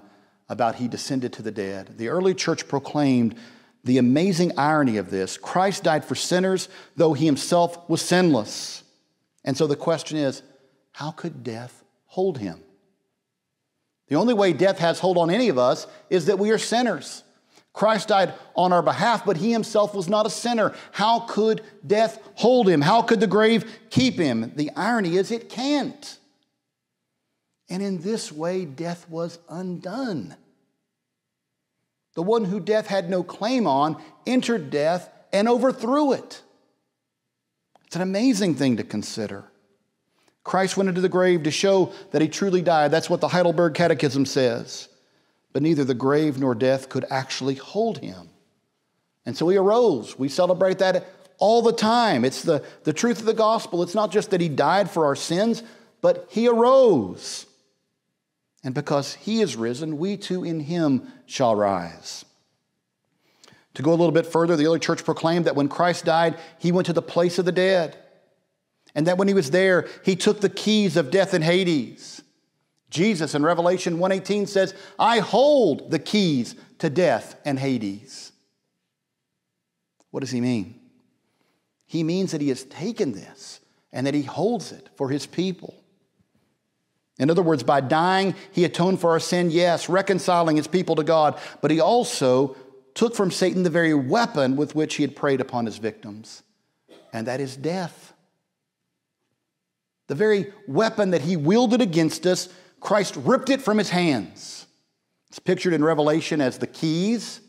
about he descended to the dead. The early church proclaimed the amazing irony of this Christ died for sinners, though he himself was sinless. And so the question is how could death hold him? The only way death has hold on any of us is that we are sinners. Christ died on our behalf, but he himself was not a sinner. How could death hold him? How could the grave keep him? The irony is it can't. And in this way, death was undone. The one who death had no claim on entered death and overthrew it. It's an amazing thing to consider. Christ went into the grave to show that he truly died. That's what the Heidelberg Catechism says. But neither the grave nor death could actually hold him. And so he arose. We celebrate that all the time. It's the, the truth of the gospel. It's not just that he died for our sins, but he arose. And because he is risen, we too in him shall rise. To go a little bit further, the early church proclaimed that when Christ died, he went to the place of the dead. And that when he was there, he took the keys of death and Hades. Jesus in Revelation 1:18 says, "I hold the keys to death and Hades." What does he mean? He means that he has taken this and that he holds it for his people. In other words, by dying, he atoned for our sin, yes, reconciling his people to God, but he also took from Satan the very weapon with which he had preyed upon his victims, and that is death. The very weapon that he wielded against us, Christ ripped it from his hands. It's pictured in Revelation as the keys.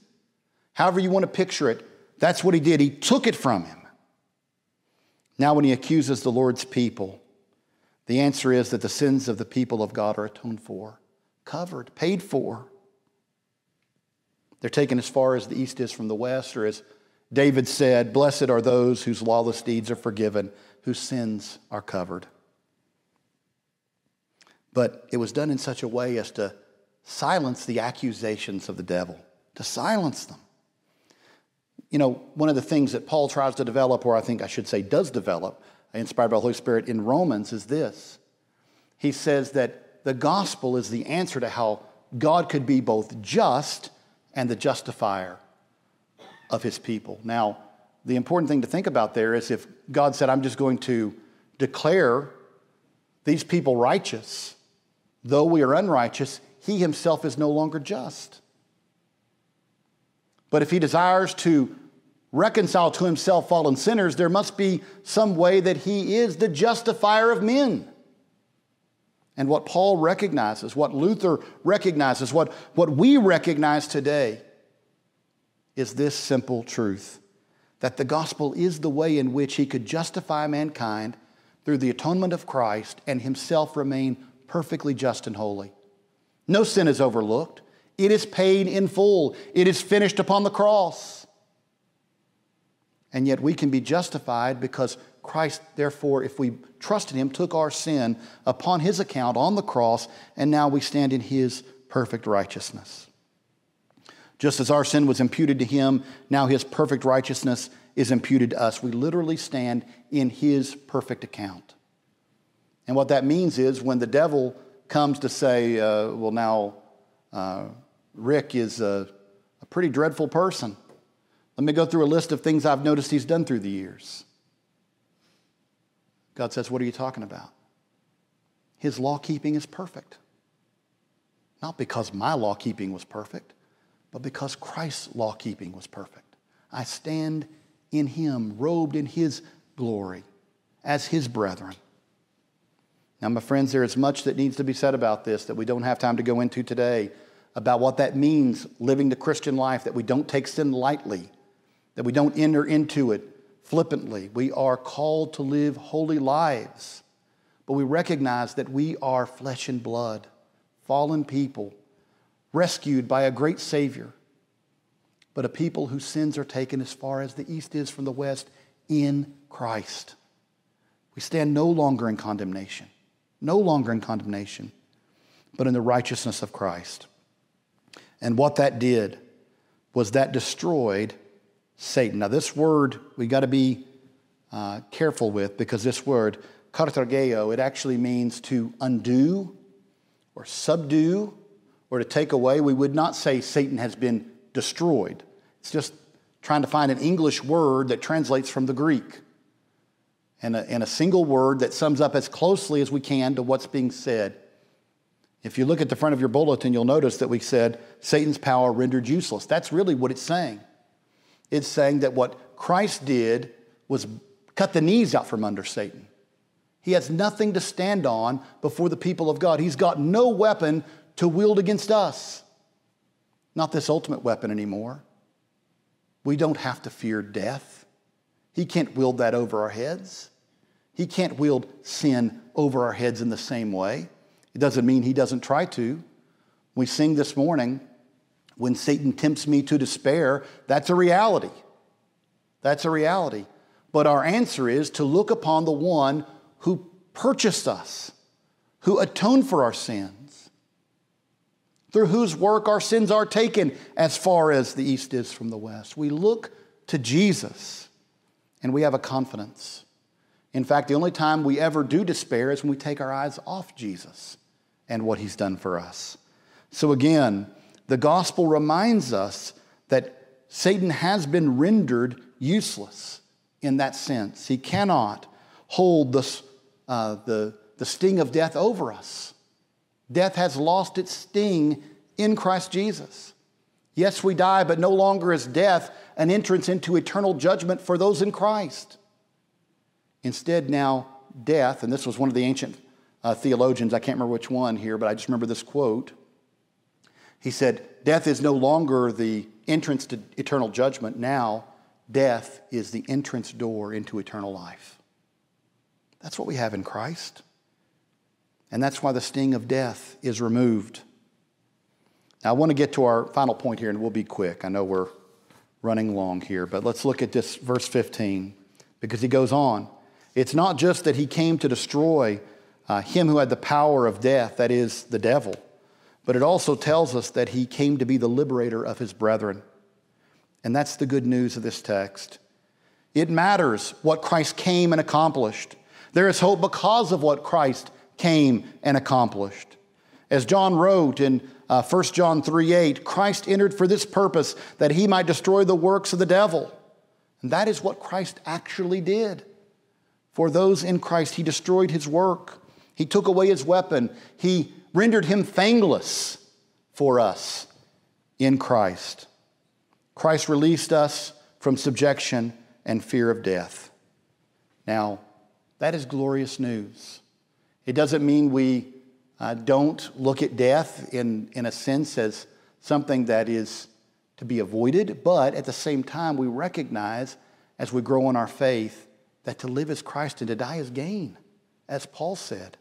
However, you want to picture it, that's what he did. He took it from him. Now, when he accuses the Lord's people, the answer is that the sins of the people of God are atoned for, covered, paid for. They're taken as far as the east is from the west, or as David said, Blessed are those whose lawless deeds are forgiven, whose sins are covered. But it was done in such a way as to silence the accusations of the devil, to silence them. You know, one of the things that Paul tries to develop, or I think I should say does develop, inspired by the Holy Spirit in Romans is this. He says that the gospel is the answer to how God could be both just and the justifier of his people. Now, the important thing to think about there is if God said, I'm just going to declare these people righteous, though we are unrighteous, he himself is no longer just. But if he desires to reconcile to himself fallen sinners, there must be some way that he is the justifier of men. And what Paul recognizes, what Luther recognizes, what, what we recognize today is this simple truth that the gospel is the way in which he could justify mankind through the atonement of Christ and himself remain perfectly just and holy. No sin is overlooked. It is paid in full. It is finished upon the cross and yet we can be justified because Christ, therefore, if we trust in Him, took our sin upon His account on the cross, and now we stand in His perfect righteousness. Just as our sin was imputed to Him, now His perfect righteousness is imputed to us. We literally stand in His perfect account. And what that means is when the devil comes to say, uh, well, now uh, Rick is a, a pretty dreadful person let me go through a list of things I've noticed he's done through the years. God says, What are you talking about? His law keeping is perfect. Not because my law keeping was perfect, but because Christ's law keeping was perfect. I stand in him, robed in his glory, as his brethren. Now, my friends, there is much that needs to be said about this that we don't have time to go into today about what that means living the Christian life, that we don't take sin lightly, that we don't enter into it flippantly. We are called to live holy lives, but we recognize that we are flesh and blood, fallen people, rescued by a great Savior, but a people whose sins are taken as far as the East is from the West in Christ. We stand no longer in condemnation, no longer in condemnation, but in the righteousness of Christ. And what that did was that destroyed Satan. Now, this word we got to be uh, careful with because this word, kartergeo, it actually means to undo or subdue or to take away. We would not say Satan has been destroyed. It's just trying to find an English word that translates from the Greek and a, and a single word that sums up as closely as we can to what's being said. If you look at the front of your bulletin, you'll notice that we said Satan's power rendered useless. That's really what it's saying. It's saying that what Christ did was cut the knees out from under Satan. He has nothing to stand on before the people of God. He's got no weapon to wield against us. Not this ultimate weapon anymore. We don't have to fear death. He can't wield that over our heads. He can't wield sin over our heads in the same way. It doesn't mean he doesn't try to. We sing this morning when Satan tempts me to despair, that's a reality. That's a reality. But our answer is to look upon the one who purchased us, who atoned for our sins, through whose work our sins are taken as far as the east is from the west. We look to Jesus and we have a confidence. In fact, the only time we ever do despair is when we take our eyes off Jesus and what he's done for us. So, again, the gospel reminds us that Satan has been rendered useless in that sense. He cannot hold the, uh, the, the sting of death over us. Death has lost its sting in Christ Jesus. Yes, we die, but no longer is death an entrance into eternal judgment for those in Christ. Instead, now death, and this was one of the ancient uh, theologians, I can't remember which one here, but I just remember this quote he said, Death is no longer the entrance to eternal judgment. Now, death is the entrance door into eternal life. That's what we have in Christ. And that's why the sting of death is removed. Now, I want to get to our final point here, and we'll be quick. I know we're running long here, but let's look at this verse 15 because he goes on. It's not just that he came to destroy uh, him who had the power of death, that is, the devil. But it also tells us that he came to be the liberator of his brethren. And that's the good news of this text. It matters what Christ came and accomplished. There is hope because of what Christ came and accomplished. As John wrote in uh, 1 John 3 8, Christ entered for this purpose, that he might destroy the works of the devil. And that is what Christ actually did. For those in Christ, he destroyed his work, he took away his weapon, he rendered him thankless for us in Christ. Christ released us from subjection and fear of death. Now, that is glorious news. It doesn't mean we uh, don't look at death in, in a sense as something that is to be avoided, but at the same time, we recognize as we grow in our faith that to live is Christ and to die is gain, as Paul said.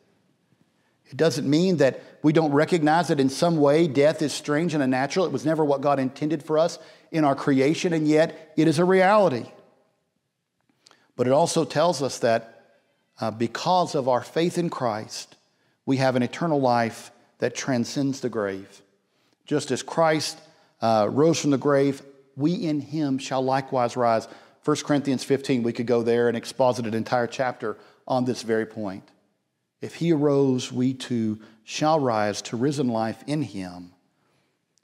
It doesn't mean that we don't recognize that in some way death is strange and unnatural. It was never what God intended for us in our creation, and yet it is a reality. But it also tells us that uh, because of our faith in Christ, we have an eternal life that transcends the grave. Just as Christ uh, rose from the grave, we in him shall likewise rise. 1 Corinthians 15, we could go there and exposit an entire chapter on this very point. If he arose, we too shall rise to risen life in him.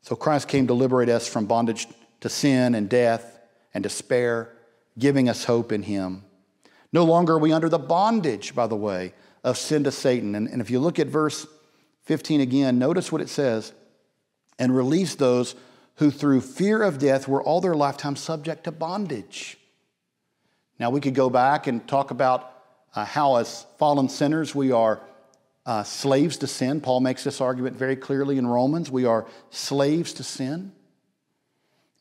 So Christ came to liberate us from bondage to sin and death and despair, giving us hope in him. No longer are we under the bondage, by the way, of sin to Satan. And, and if you look at verse 15 again, notice what it says and release those who through fear of death were all their lifetime subject to bondage. Now, we could go back and talk about uh, how, as fallen sinners, we are uh, slaves to sin. Paul makes this argument very clearly in Romans. We are slaves to sin.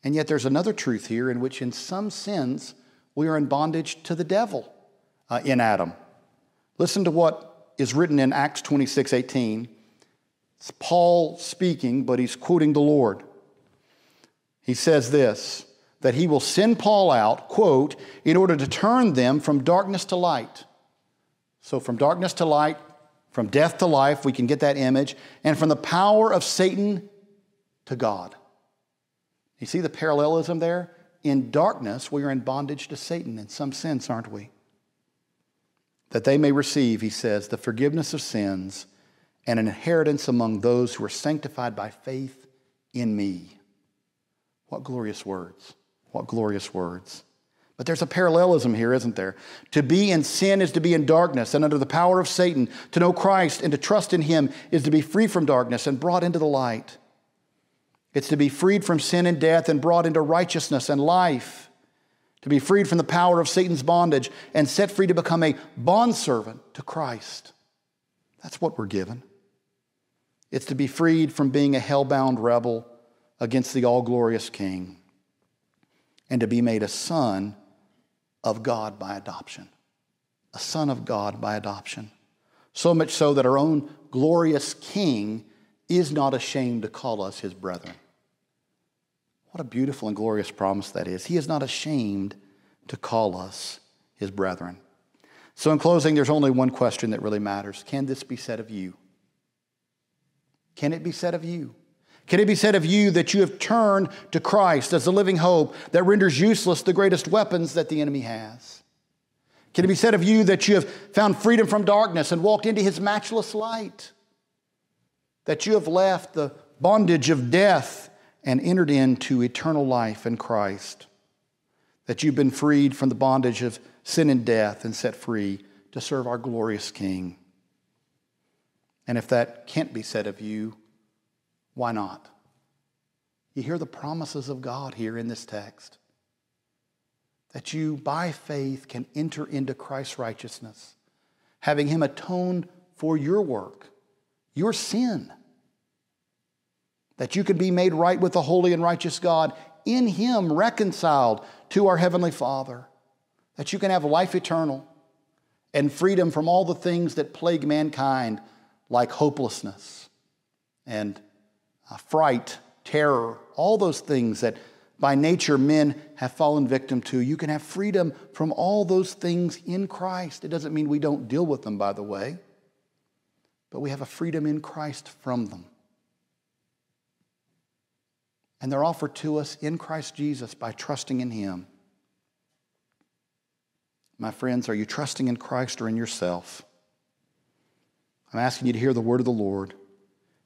And yet, there's another truth here in which, in some sins, we are in bondage to the devil uh, in Adam. Listen to what is written in Acts 26 18. It's Paul speaking, but he's quoting the Lord. He says this that he will send Paul out, quote, in order to turn them from darkness to light so, from darkness to light, from death to life, we can get that image, and from the power of Satan to God. You see the parallelism there? In darkness, we are in bondage to Satan in some sense, aren't we? That they may receive, he says, the forgiveness of sins and an inheritance among those who are sanctified by faith in me. What glorious words! What glorious words. But there's a parallelism here, isn't there? To be in sin is to be in darkness and under the power of Satan. To know Christ and to trust in him is to be free from darkness and brought into the light. It's to be freed from sin and death and brought into righteousness and life. To be freed from the power of Satan's bondage and set free to become a bondservant to Christ. That's what we're given. It's to be freed from being a hell-bound rebel against the all glorious King and to be made a son of God by adoption, a son of God by adoption. So much so that our own glorious King is not ashamed to call us his brethren. What a beautiful and glorious promise that is. He is not ashamed to call us his brethren. So, in closing, there's only one question that really matters Can this be said of you? Can it be said of you? Can it be said of you that you have turned to Christ as the living hope that renders useless the greatest weapons that the enemy has? Can it be said of you that you have found freedom from darkness and walked into his matchless light? That you have left the bondage of death and entered into eternal life in Christ? That you've been freed from the bondage of sin and death and set free to serve our glorious King? And if that can't be said of you, why not? You hear the promises of God here in this text that you, by faith, can enter into Christ's righteousness, having Him atone for your work, your sin, that you can be made right with the holy and righteous God, in Him reconciled to our Heavenly Father, that you can have life eternal and freedom from all the things that plague mankind, like hopelessness and uh, fright, terror, all those things that by nature men have fallen victim to. You can have freedom from all those things in Christ. It doesn't mean we don't deal with them, by the way, but we have a freedom in Christ from them. And they're offered to us in Christ Jesus by trusting in Him. My friends, are you trusting in Christ or in yourself? I'm asking you to hear the word of the Lord.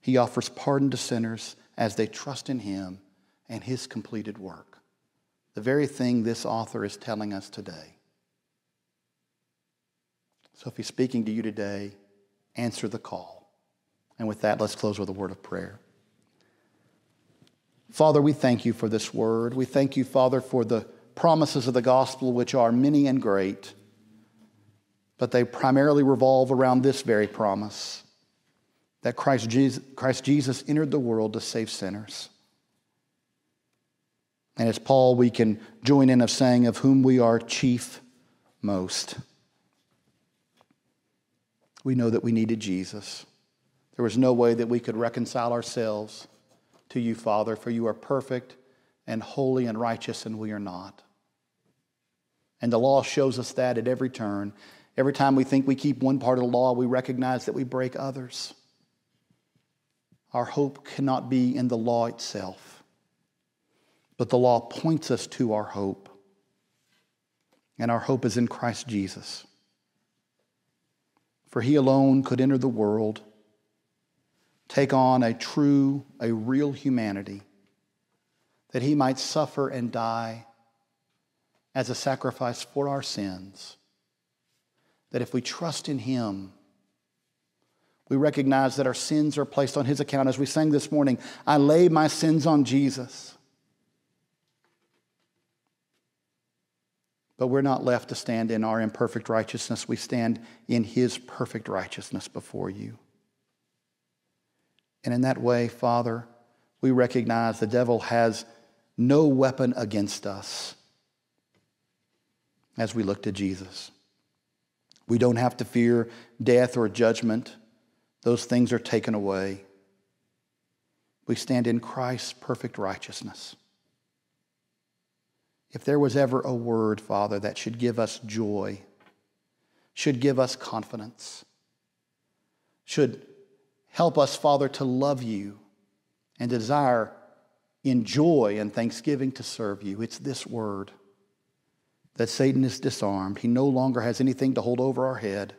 He offers pardon to sinners as they trust in Him and His completed work. The very thing this author is telling us today. So if He's speaking to you today, answer the call. And with that, let's close with a word of prayer. Father, we thank you for this word. We thank you, Father, for the promises of the gospel, which are many and great, but they primarily revolve around this very promise that Christ Jesus, Christ Jesus entered the world to save sinners. And as Paul, we can join in of saying, of whom we are chief most. We know that we needed Jesus. There was no way that we could reconcile ourselves to you, Father, for you are perfect and holy and righteous, and we are not. And the law shows us that at every turn. Every time we think we keep one part of the law, we recognize that we break others. Our hope cannot be in the law itself, but the law points us to our hope. And our hope is in Christ Jesus. For he alone could enter the world, take on a true, a real humanity, that he might suffer and die as a sacrifice for our sins. That if we trust in him, we recognize that our sins are placed on His account. As we sang this morning, I lay my sins on Jesus. But we're not left to stand in our imperfect righteousness. We stand in His perfect righteousness before you. And in that way, Father, we recognize the devil has no weapon against us as we look to Jesus. We don't have to fear death or judgment those things are taken away. We stand in Christ's perfect righteousness. If there was ever a word, Father, that should give us joy, should give us confidence, should help us, Father, to love you and desire in joy and thanksgiving to serve you, it's this word that Satan is disarmed. He no longer has anything to hold over our head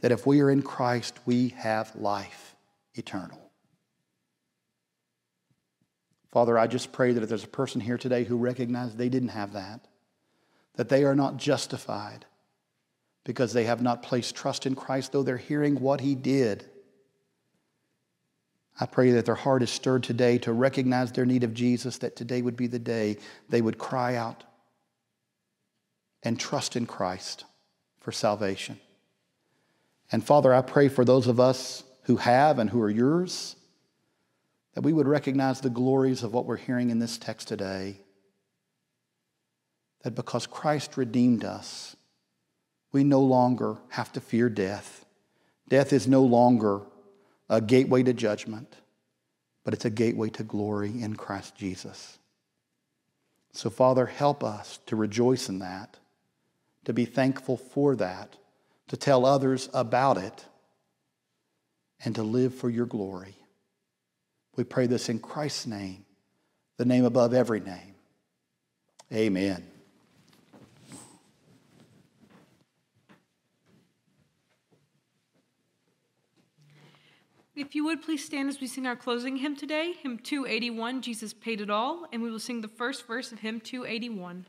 that if we are in Christ, we have life eternal. Father, I just pray that if there's a person here today who recognizes they didn't have that, that they are not justified because they have not placed trust in Christ, though they're hearing what He did. I pray that their heart is stirred today to recognize their need of Jesus, that today would be the day they would cry out and trust in Christ for salvation. And Father, I pray for those of us who have and who are yours that we would recognize the glories of what we're hearing in this text today. That because Christ redeemed us, we no longer have to fear death. Death is no longer a gateway to judgment, but it's a gateway to glory in Christ Jesus. So, Father, help us to rejoice in that, to be thankful for that, to tell others about it, and to live for your glory. We pray this in Christ's name, the name above every name. Amen. If you would please stand as we sing our closing hymn today, hymn 281, Jesus Paid It All, and we will sing the first verse of hymn 281.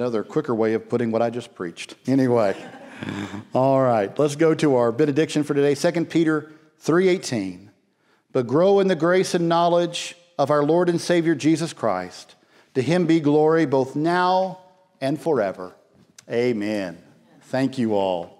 another quicker way of putting what I just preached. Anyway, all right, let's go to our benediction for today, 2 Peter 3:18. But grow in the grace and knowledge of our Lord and Savior Jesus Christ. To him be glory both now and forever. Amen. Thank you all.